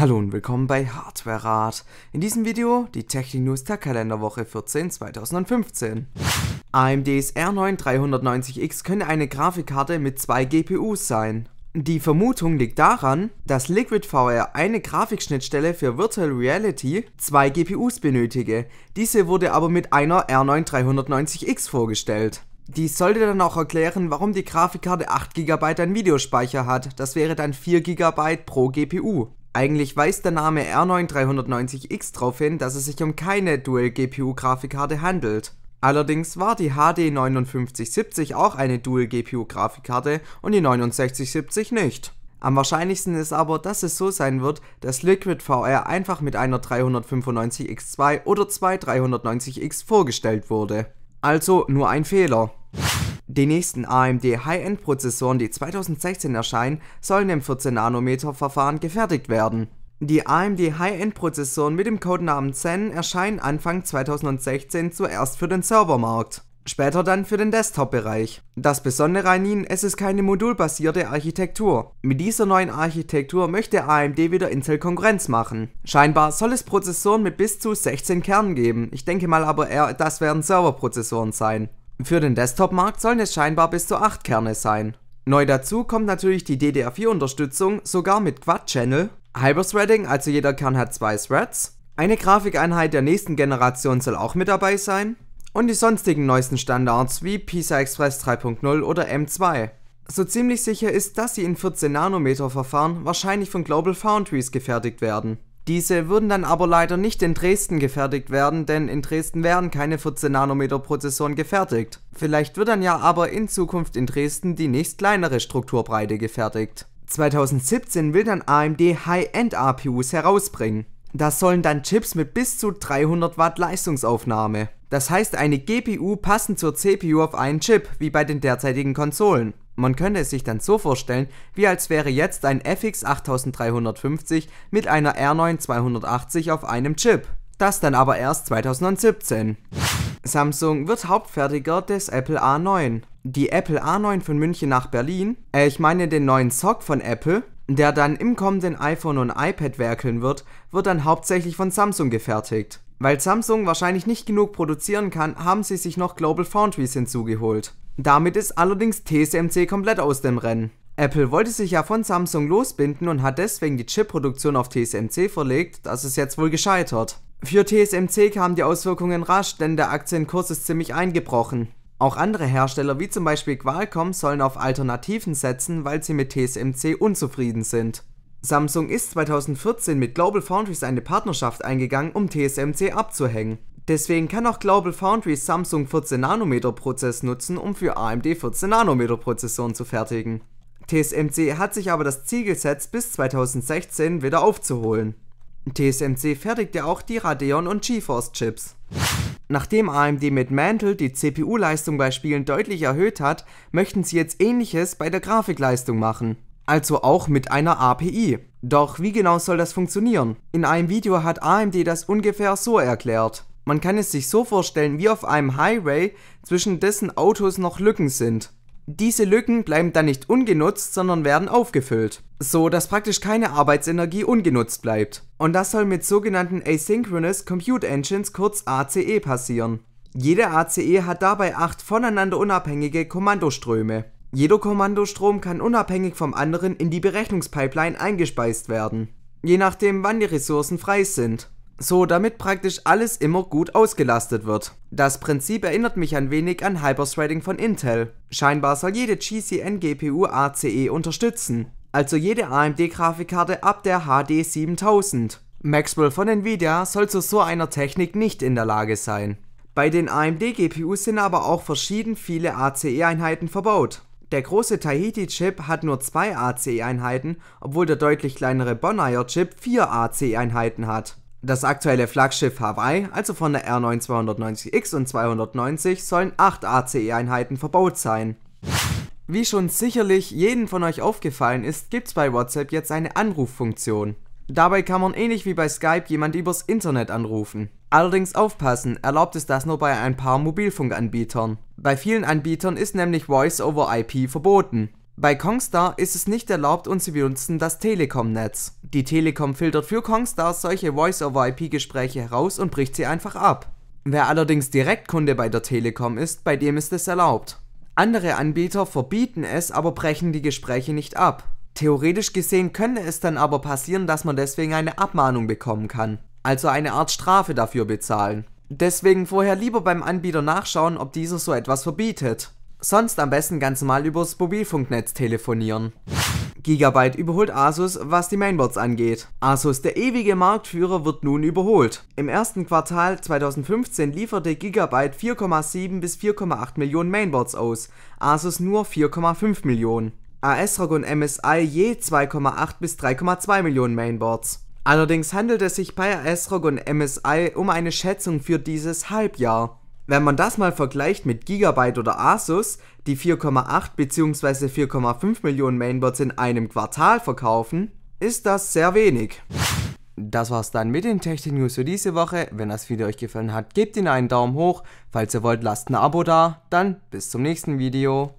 Hallo und willkommen bei Hardware Rat. In diesem Video die Technik News der Kalenderwoche 14 2015. AMDs R9 390X könne eine Grafikkarte mit zwei GPUs sein. Die Vermutung liegt daran, dass Liquid VR eine Grafikschnittstelle für Virtual Reality zwei GPUs benötige. Diese wurde aber mit einer R9 390X vorgestellt. Dies sollte dann auch erklären, warum die Grafikkarte 8 GB an Videospeicher hat. Das wäre dann 4 GB pro GPU. Eigentlich weist der Name R9390X darauf hin, dass es sich um keine Dual-GPU-Grafikkarte handelt. Allerdings war die HD 5970 auch eine Dual-GPU-Grafikkarte und die 6970 nicht. Am wahrscheinlichsten ist aber, dass es so sein wird, dass Liquid VR einfach mit einer 395X2 oder zwei 390X vorgestellt wurde. Also nur ein Fehler. Die nächsten AMD High-End-Prozessoren, die 2016 erscheinen, sollen im 14-Nanometer-Verfahren gefertigt werden. Die AMD High-End-Prozessoren mit dem Codenamen Zen erscheinen Anfang 2016 zuerst für den Servermarkt, später dann für den Desktop-Bereich. Das Besondere an ihnen, es ist keine modulbasierte Architektur. Mit dieser neuen Architektur möchte AMD wieder Intel Konkurrenz machen. Scheinbar soll es Prozessoren mit bis zu 16 Kernen geben, ich denke mal aber eher, das werden Serverprozessoren sein. Für den Desktop-Markt sollen es scheinbar bis zu 8 Kerne sein. Neu dazu kommt natürlich die DDR4-Unterstützung, sogar mit Quad-Channel, Hyper-Threading, also jeder Kern hat zwei Threads, eine Grafikeinheit der nächsten Generation soll auch mit dabei sein und die sonstigen neuesten Standards wie PISA Express 3.0 oder M2. So ziemlich sicher ist, dass sie in 14 Nanometer Verfahren wahrscheinlich von Global Foundries gefertigt werden. Diese würden dann aber leider nicht in Dresden gefertigt werden, denn in Dresden wären keine 14nm Prozessoren gefertigt. Vielleicht wird dann ja aber in Zukunft in Dresden die nächst kleinere Strukturbreite gefertigt. 2017 will dann AMD High-End-APUs herausbringen. Das sollen dann Chips mit bis zu 300 Watt Leistungsaufnahme. Das heißt eine GPU passend zur CPU auf einen Chip, wie bei den derzeitigen Konsolen. Man könnte es sich dann so vorstellen, wie als wäre jetzt ein FX 8350 mit einer r 9280 auf einem Chip. Das dann aber erst 2017. Samsung wird Hauptfertiger des Apple A9. Die Apple A9 von München nach Berlin, äh, ich meine den neuen Sock von Apple, der dann im kommenden iPhone und iPad werkeln wird, wird dann hauptsächlich von Samsung gefertigt. Weil Samsung wahrscheinlich nicht genug produzieren kann, haben sie sich noch Global Foundries hinzugeholt. Damit ist allerdings TSMC komplett aus dem Rennen. Apple wollte sich ja von Samsung losbinden und hat deswegen die Chipproduktion auf TSMC verlegt, das ist jetzt wohl gescheitert. Für TSMC kamen die Auswirkungen rasch, denn der Aktienkurs ist ziemlich eingebrochen. Auch andere Hersteller wie zum Beispiel Qualcomm sollen auf Alternativen setzen, weil sie mit TSMC unzufrieden sind. Samsung ist 2014 mit Global Foundries eine Partnerschaft eingegangen, um TSMC abzuhängen. Deswegen kann auch Global Foundries Samsung 14nm Prozess nutzen, um für AMD 14nm Prozessoren zu fertigen. TSMC hat sich aber das Ziel gesetzt, bis 2016 wieder aufzuholen. TSMC fertigte auch die Radeon und GeForce Chips. Nachdem AMD mit Mantle die CPU-Leistung bei Spielen deutlich erhöht hat, möchten sie jetzt ähnliches bei der Grafikleistung machen. Also auch mit einer API. Doch wie genau soll das funktionieren? In einem Video hat AMD das ungefähr so erklärt. Man kann es sich so vorstellen wie auf einem Highway, zwischen dessen Autos noch Lücken sind. Diese Lücken bleiben dann nicht ungenutzt, sondern werden aufgefüllt, so dass praktisch keine Arbeitsenergie ungenutzt bleibt. Und das soll mit sogenannten Asynchronous Compute Engines kurz ACE passieren. Jede ACE hat dabei acht voneinander unabhängige Kommandoströme. Jeder Kommandostrom kann unabhängig vom anderen in die Berechnungspipeline eingespeist werden, je nachdem wann die Ressourcen frei sind so damit praktisch alles immer gut ausgelastet wird. Das Prinzip erinnert mich ein wenig an Hyperthreading von Intel. Scheinbar soll jede GCN GPU ACE unterstützen, also jede AMD Grafikkarte ab der HD 7000. Maxwell von Nvidia soll zu so einer Technik nicht in der Lage sein. Bei den AMD GPUs sind aber auch verschieden viele ACE-Einheiten verbaut. Der große Tahiti-Chip hat nur zwei ACE-Einheiten, obwohl der deutlich kleinere Bonnier-Chip vier ACE-Einheiten hat. Das aktuelle Flaggschiff Hawaii, also von der r 9290 x und 290, sollen 8 ACE-Einheiten verbaut sein. Wie schon sicherlich jeden von euch aufgefallen ist, gibt es bei WhatsApp jetzt eine Anruffunktion. Dabei kann man ähnlich wie bei Skype jemand übers Internet anrufen. Allerdings aufpassen, erlaubt es das nur bei ein paar Mobilfunkanbietern. Bei vielen Anbietern ist nämlich Voice over IP verboten. Bei Kongstar ist es nicht erlaubt und sie benutzen das Telekom-Netz. Die Telekom filtert für Kongstar solche Voice-over-IP-Gespräche heraus und bricht sie einfach ab. Wer allerdings Direktkunde bei der Telekom ist, bei dem ist es erlaubt. Andere Anbieter verbieten es, aber brechen die Gespräche nicht ab. Theoretisch gesehen könnte es dann aber passieren, dass man deswegen eine Abmahnung bekommen kann, also eine Art Strafe dafür bezahlen. Deswegen vorher lieber beim Anbieter nachschauen, ob dieser so etwas verbietet. Sonst am besten ganz normal übers Mobilfunknetz telefonieren. Gigabyte überholt Asus, was die Mainboards angeht. Asus, der ewige Marktführer, wird nun überholt. Im ersten Quartal 2015 lieferte Gigabyte 4,7 bis 4,8 Millionen Mainboards aus, Asus nur 4,5 Millionen. ASRock und MSI je 2,8 bis 3,2 Millionen Mainboards. Allerdings handelt es sich bei ASRock und MSI um eine Schätzung für dieses Halbjahr. Wenn man das mal vergleicht mit Gigabyte oder Asus, die 4,8 bzw. 4,5 Millionen Mainboards in einem Quartal verkaufen, ist das sehr wenig. Das war's dann mit den Technik News für diese Woche. Wenn das Video euch gefallen hat, gebt ihnen einen Daumen hoch. Falls ihr wollt, lasst ein Abo da. Dann bis zum nächsten Video.